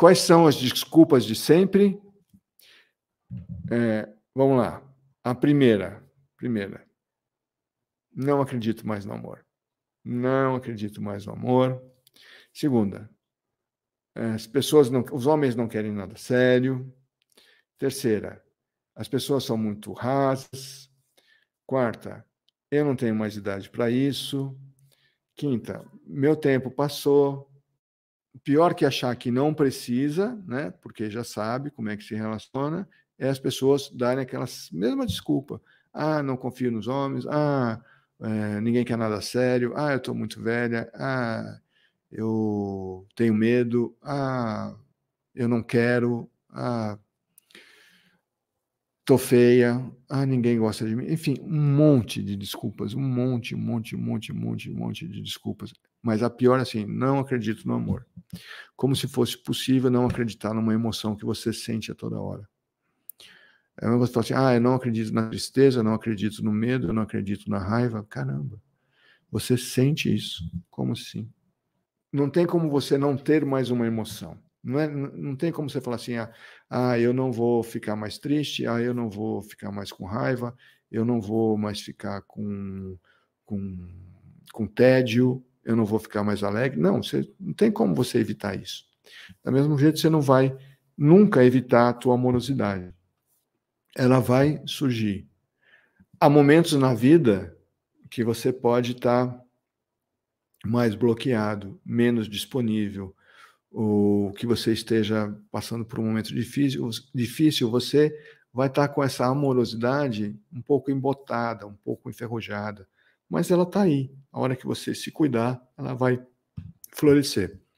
Quais são as desculpas de sempre? É, vamos lá. A primeira. Primeira. Não acredito mais no amor. Não acredito mais no amor. Segunda. As pessoas não, os homens não querem nada sério. Terceira. As pessoas são muito rasas. Quarta. Eu não tenho mais idade para isso. Quinta. Meu tempo passou pior que achar que não precisa, né? Porque já sabe como é que se relaciona, é as pessoas darem aquela mesma desculpa. Ah, não confio nos homens. Ah, é, ninguém quer nada sério. Ah, eu estou muito velha. Ah, eu tenho medo. Ah, eu não quero. Ah, tô feia, ah, ninguém gosta de mim. Enfim, um monte de desculpas, um monte, um monte, um monte, um monte, um monte de desculpas. Mas a pior assim, não acredito no amor. Como se fosse possível não acreditar numa emoção que você sente a toda hora. É uma coisa assim, ah, eu não acredito na tristeza, eu não acredito no medo, eu não acredito na raiva. Caramba, você sente isso. Como assim? Não tem como você não ter mais uma emoção. Não, é, não tem como você falar assim, ah, ah, eu não vou ficar mais triste, ah, eu não vou ficar mais com raiva, eu não vou mais ficar com, com, com tédio, eu não vou ficar mais alegre. Não, você, não tem como você evitar isso. Da mesma jeito, você não vai nunca evitar a tua amorosidade. Ela vai surgir. Há momentos na vida que você pode estar tá mais bloqueado, menos disponível, ou que você esteja passando por um momento difícil, difícil, você vai estar tá com essa amorosidade um pouco embotada, um pouco enferrujada, mas ela está aí. A hora que você se cuidar, ela vai florescer.